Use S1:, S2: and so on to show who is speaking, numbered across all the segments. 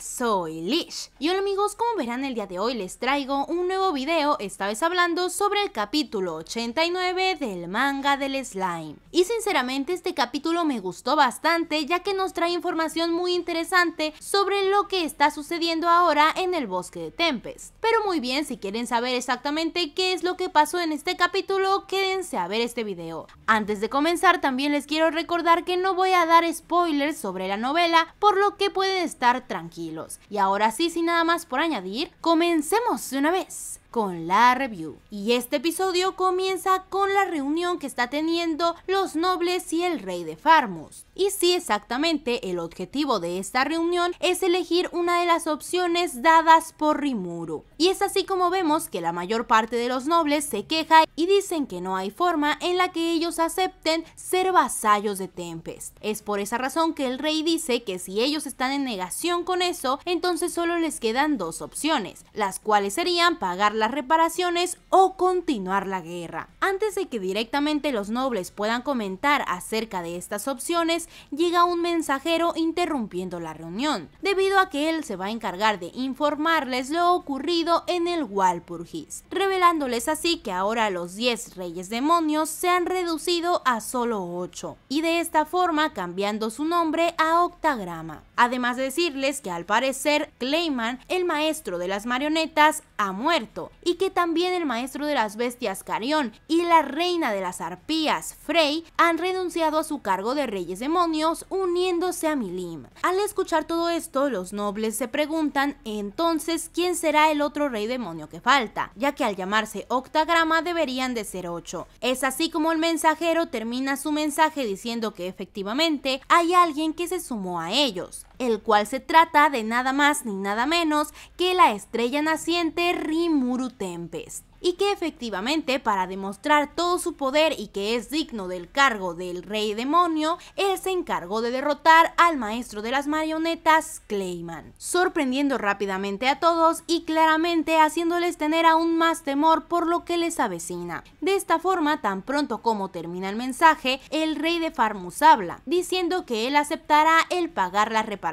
S1: soy Lish. Y hola amigos, como verán el día de hoy les traigo un nuevo video, esta vez hablando sobre el capítulo 89 del manga del slime. Y sinceramente este capítulo me gustó bastante ya que nos trae información muy interesante sobre lo que está sucediendo ahora en el bosque de Tempest. Pero muy bien, si quieren saber exactamente qué es lo que pasó en este capítulo, quédense a ver este video. Antes de comenzar también les quiero recordar que no voy a dar spoilers sobre la novela, por lo que pueden estar tranquilos. Y ahora sí, sin nada más por añadir, comencemos de una vez con la review. Y este episodio comienza con la reunión que está teniendo los nobles y el rey de Farmus. Y si exactamente, el objetivo de esta reunión es elegir una de las opciones dadas por Rimuru. Y es así como vemos que la mayor parte de los nobles se queja y dicen que no hay forma en la que ellos acepten ser vasallos de Tempest. Es por esa razón que el rey dice que si ellos están en negación con eso, entonces solo les quedan dos opciones, las cuales serían pagar la reparaciones o continuar la guerra. Antes de que directamente los nobles puedan comentar acerca de estas opciones, llega un mensajero interrumpiendo la reunión, debido a que él se va a encargar de informarles lo ocurrido en el Walpurgis, revelándoles así que ahora los 10 reyes demonios se han reducido a solo 8, y de esta forma cambiando su nombre a Octagrama. Además de decirles que al parecer Clayman, el maestro de las marionetas, ha muerto y que también el maestro de las bestias Carión y la reina de las arpías, Frey, han renunciado a su cargo de reyes demonios uniéndose a Milim. Al escuchar todo esto, los nobles se preguntan entonces quién será el otro rey demonio que falta, ya que al llamarse octagrama deberían de ser ocho. Es así como el mensajero termina su mensaje diciendo que efectivamente hay alguien que se sumó a ellos el cual se trata de nada más ni nada menos que la estrella naciente Rimuru Tempest y que efectivamente para demostrar todo su poder y que es digno del cargo del rey demonio, él se encargó de derrotar al maestro de las marionetas Clayman, sorprendiendo rápidamente a todos y claramente haciéndoles tener aún más temor por lo que les avecina. De esta forma, tan pronto como termina el mensaje, el rey de Farmus habla, diciendo que él aceptará el pagar la reparación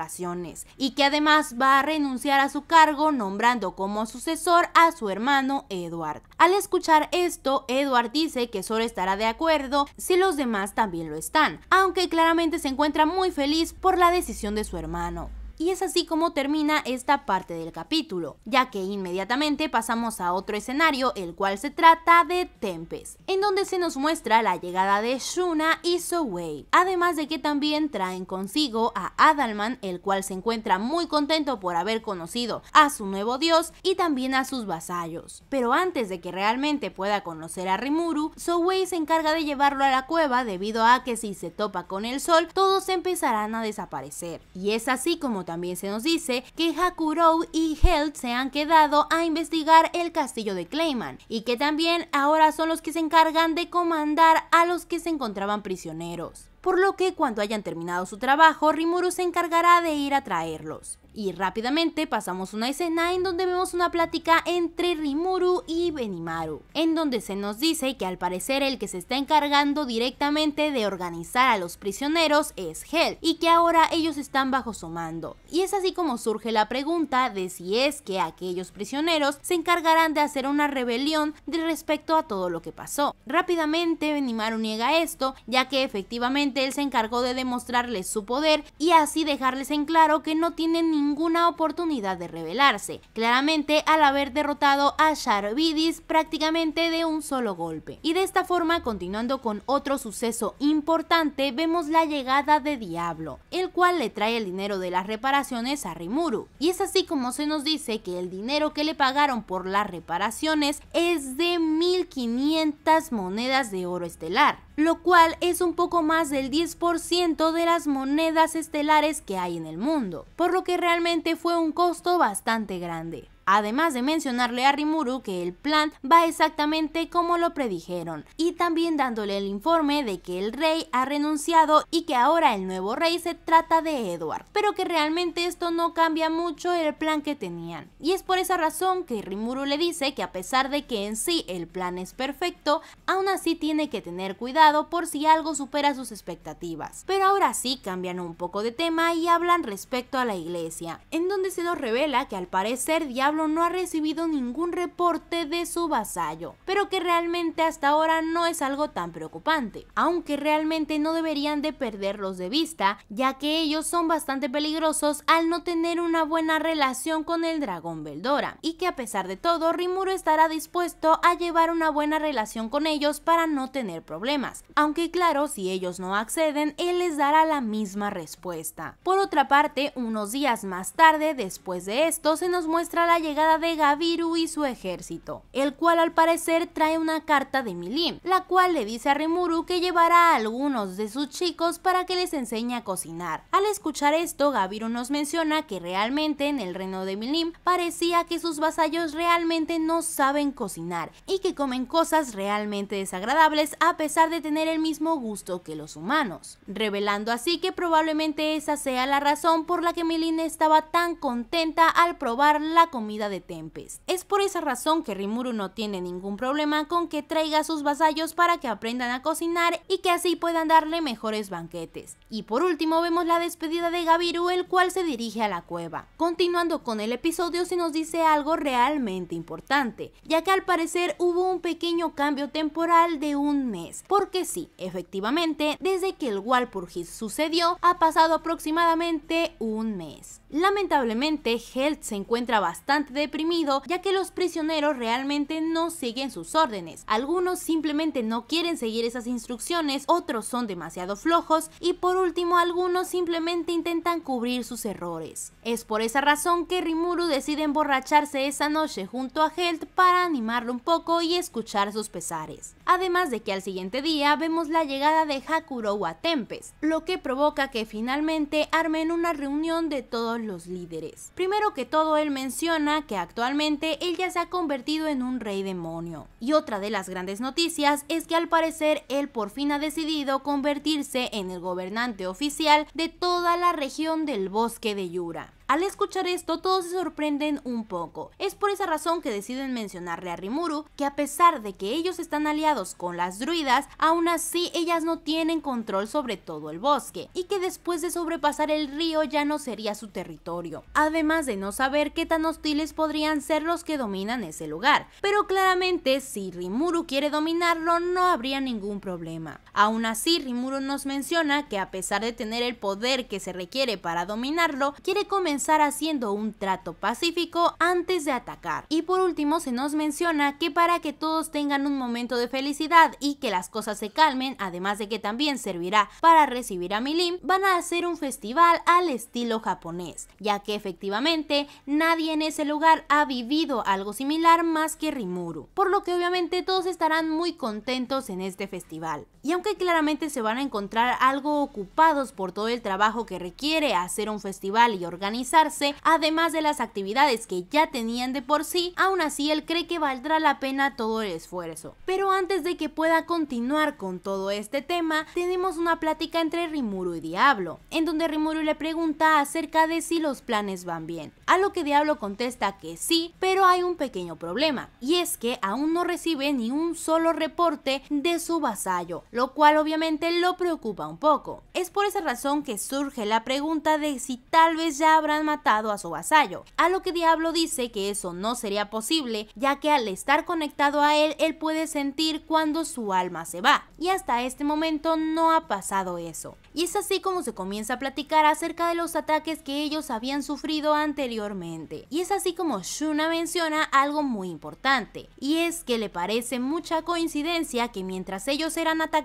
S1: y que además va a renunciar a su cargo nombrando como sucesor a su hermano Edward. Al escuchar esto, Edward dice que solo estará de acuerdo si los demás también lo están, aunque claramente se encuentra muy feliz por la decisión de su hermano. Y es así como termina esta parte del capítulo, ya que inmediatamente pasamos a otro escenario, el cual se trata de Tempest, en donde se nos muestra la llegada de Shuna y Sowei, además de que también traen consigo a Adalman, el cual se encuentra muy contento por haber conocido a su nuevo dios y también a sus vasallos. Pero antes de que realmente pueda conocer a Rimuru, Sowei se encarga de llevarlo a la cueva debido a que si se topa con el sol, todos empezarán a desaparecer. Y es así como también se nos dice que Hakuro y Held se han quedado a investigar el castillo de Clayman y que también ahora son los que se encargan de comandar a los que se encontraban prisioneros. Por lo que cuando hayan terminado su trabajo, Rimuru se encargará de ir a traerlos. Y rápidamente pasamos una escena en donde vemos una plática entre Rimuru y Benimaru, en donde se nos dice que al parecer el que se está encargando directamente de organizar a los prisioneros es Hell y que ahora ellos están bajo su mando. Y es así como surge la pregunta de si es que aquellos prisioneros se encargarán de hacer una rebelión de respecto a todo lo que pasó. Rápidamente Benimaru niega esto, ya que efectivamente él se encargó de demostrarles su poder y así dejarles en claro que no tienen ningún ninguna oportunidad de revelarse, claramente al haber derrotado a Sharvidis prácticamente de un solo golpe. Y de esta forma, continuando con otro suceso importante, vemos la llegada de Diablo, el cual le trae el dinero de las reparaciones a Rimuru. Y es así como se nos dice que el dinero que le pagaron por las reparaciones es de 1500 monedas de oro estelar lo cual es un poco más del 10% de las monedas estelares que hay en el mundo, por lo que realmente fue un costo bastante grande. Además de mencionarle a Rimuru que el plan va exactamente como lo predijeron y también dándole el informe de que el rey ha renunciado y que ahora el nuevo rey se trata de Edward, pero que realmente esto no cambia mucho el plan que tenían. Y es por esa razón que Rimuru le dice que a pesar de que en sí el plan es perfecto, aún así tiene que tener cuidado por si algo supera sus expectativas. Pero ahora sí cambian un poco de tema y hablan respecto a la iglesia, en donde se nos revela que al parecer Diablo no ha recibido ningún reporte de su vasallo, pero que realmente hasta ahora no es algo tan preocupante, aunque realmente no deberían de perderlos de vista, ya que ellos son bastante peligrosos al no tener una buena relación con el dragón Beldora, y que a pesar de todo, rimuro estará dispuesto a llevar una buena relación con ellos para no tener problemas, aunque claro, si ellos no acceden, él les dará la misma respuesta. Por otra parte, unos días más tarde, después de esto, se nos muestra la llegada de Gaviru y su ejército, el cual al parecer trae una carta de Milim, la cual le dice a Remuru que llevará a algunos de sus chicos para que les enseñe a cocinar. Al escuchar esto, Gaviru nos menciona que realmente en el reino de Milim parecía que sus vasallos realmente no saben cocinar y que comen cosas realmente desagradables a pesar de tener el mismo gusto que los humanos, revelando así que probablemente esa sea la razón por la que Milim estaba tan contenta al probar la comida de Tempest. Es por esa razón que Rimuru no tiene ningún problema con que traiga a sus vasallos para que aprendan a cocinar y que así puedan darle mejores banquetes. Y por último vemos la despedida de Gabiru, el cual se dirige a la cueva. Continuando con el episodio se nos dice algo realmente importante, ya que al parecer hubo un pequeño cambio temporal de un mes, porque sí, efectivamente, desde que el Walpurgis sucedió ha pasado aproximadamente un mes. Lamentablemente, Held se encuentra bastante deprimido ya que los prisioneros realmente no siguen sus órdenes. Algunos simplemente no quieren seguir esas instrucciones, otros son demasiado flojos y por último algunos simplemente intentan cubrir sus errores. Es por esa razón que Rimuru decide emborracharse esa noche junto a Held para animarlo un poco y escuchar sus pesares. Además de que al siguiente día vemos la llegada de Hakurou a Tempest, lo que provoca que finalmente armen una reunión de todos los líderes. Primero que todo, él menciona que actualmente él ya se ha convertido en un rey demonio. Y otra de las grandes noticias es que al parecer él por fin ha decidido convertirse en el gobernante oficial de toda la región del bosque de Yura. Al escuchar esto, todos se sorprenden un poco. Es por esa razón que deciden mencionarle a Rimuru que a pesar de que ellos están aliados con las druidas, aún así ellas no tienen control sobre todo el bosque y que después de sobrepasar el río ya no sería su territorio. Además de no saber qué tan hostiles podrían ser los que dominan ese lugar, pero claramente si Rimuru quiere dominarlo no habría ningún problema. Aún así, Rimuru nos menciona que a pesar de tener el poder que se requiere para dominarlo, quiere comenzar comenzar haciendo un trato pacífico antes de atacar. Y por último se nos menciona que para que todos tengan un momento de felicidad y que las cosas se calmen, además de que también servirá para recibir a Milim, van a hacer un festival al estilo japonés, ya que efectivamente nadie en ese lugar ha vivido algo similar más que Rimuru, por lo que obviamente todos estarán muy contentos en este festival y aunque claramente se van a encontrar algo ocupados por todo el trabajo que requiere hacer un festival y organizarse, además de las actividades que ya tenían de por sí, aún así él cree que valdrá la pena todo el esfuerzo. Pero antes de que pueda continuar con todo este tema, tenemos una plática entre Rimuru y Diablo, en donde Rimuru le pregunta acerca de si los planes van bien, a lo que Diablo contesta que sí, pero hay un pequeño problema, y es que aún no recibe ni un solo reporte de su vasallo, lo cual obviamente lo preocupa un poco. Es por esa razón que surge la pregunta de si tal vez ya habrán matado a su vasallo, a lo que Diablo dice que eso no sería posible, ya que al estar conectado a él, él puede sentir cuando su alma se va, y hasta este momento no ha pasado eso. Y es así como se comienza a platicar acerca de los ataques que ellos habían sufrido anteriormente. Y es así como Shuna menciona algo muy importante, y es que le parece mucha coincidencia que mientras ellos eran atacados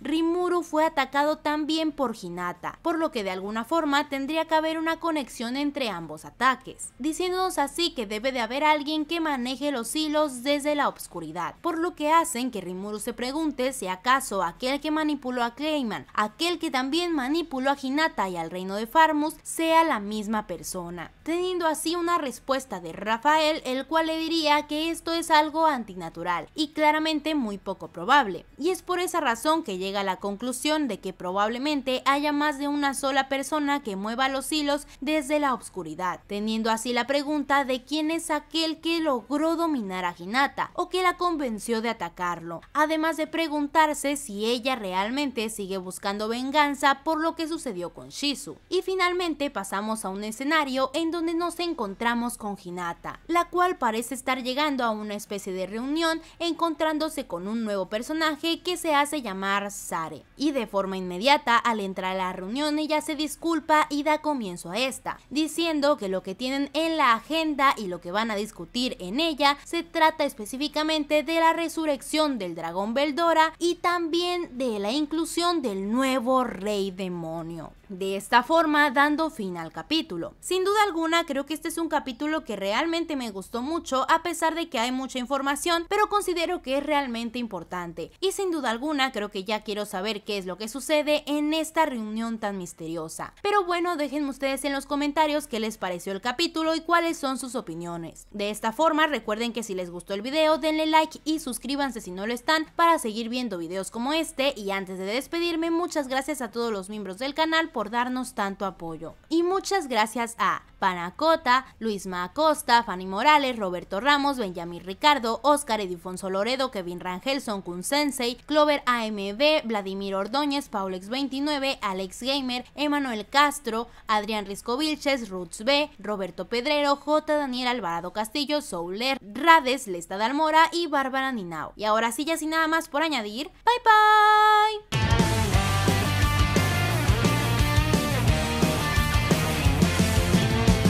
S1: Rimuru fue atacado también por Hinata, por lo que de alguna forma tendría que haber una conexión entre ambos ataques, diciéndonos así que debe de haber alguien que maneje los hilos desde la oscuridad por lo que hacen que Rimuru se pregunte si acaso aquel que manipuló a Clayman, aquel que también manipuló a Hinata y al reino de Farmus, sea la misma persona, teniendo así una respuesta de Rafael, el cual le diría que esto es algo antinatural y claramente muy poco probable, y es por esa razón que llega a la conclusión de que probablemente haya más de una sola persona que mueva los hilos desde la oscuridad, teniendo así la pregunta de quién es aquel que logró dominar a Hinata o que la convenció de atacarlo, además de preguntarse si ella realmente sigue buscando venganza por lo que sucedió con Shizu. Y finalmente pasamos a un escenario en donde nos encontramos con Hinata, la cual parece estar llegando a una especie de reunión encontrándose con un nuevo personaje que se hace llamar Sare. Y de forma inmediata, al entrar a la reunión, ella se disculpa y da comienzo a esta, diciendo que lo que tienen en la agenda y lo que van a discutir en ella se trata específicamente de la resurrección del dragón Beldora y también de la inclusión del nuevo rey demonio. De esta forma, dando fin al capítulo. Sin duda alguna, creo que este es un capítulo que realmente me gustó mucho, a pesar de que hay mucha información, pero considero que es realmente importante. Y sin duda alguna, creo que ya quiero saber qué es lo que sucede en esta reunión tan misteriosa. Pero bueno, déjenme ustedes en los comentarios qué les pareció el capítulo y cuáles son sus opiniones. De esta forma, recuerden que si les gustó el video, denle like y suscríbanse si no lo están para seguir viendo videos como este. Y antes de despedirme, muchas gracias a todos los miembros del canal por darnos tanto apoyo. Y muchas gracias a Panacota, luis macosta Fanny Morales, Roberto Ramos, Benjamín Ricardo, Oscar Edifonso Loredo, Kevin Rangelson, Kun Sensei, Clover A. AMB, Vladimir Ordóñez, Paulex29, Alex Gamer, Emanuel Castro, Adrián Risco Vilches, Roots B, Roberto Pedrero, J. Daniel Alvarado Castillo, Souler, Rades, Lesta Dalmora y Bárbara Ninao. Y ahora sí, ya sin nada más por añadir, bye bye.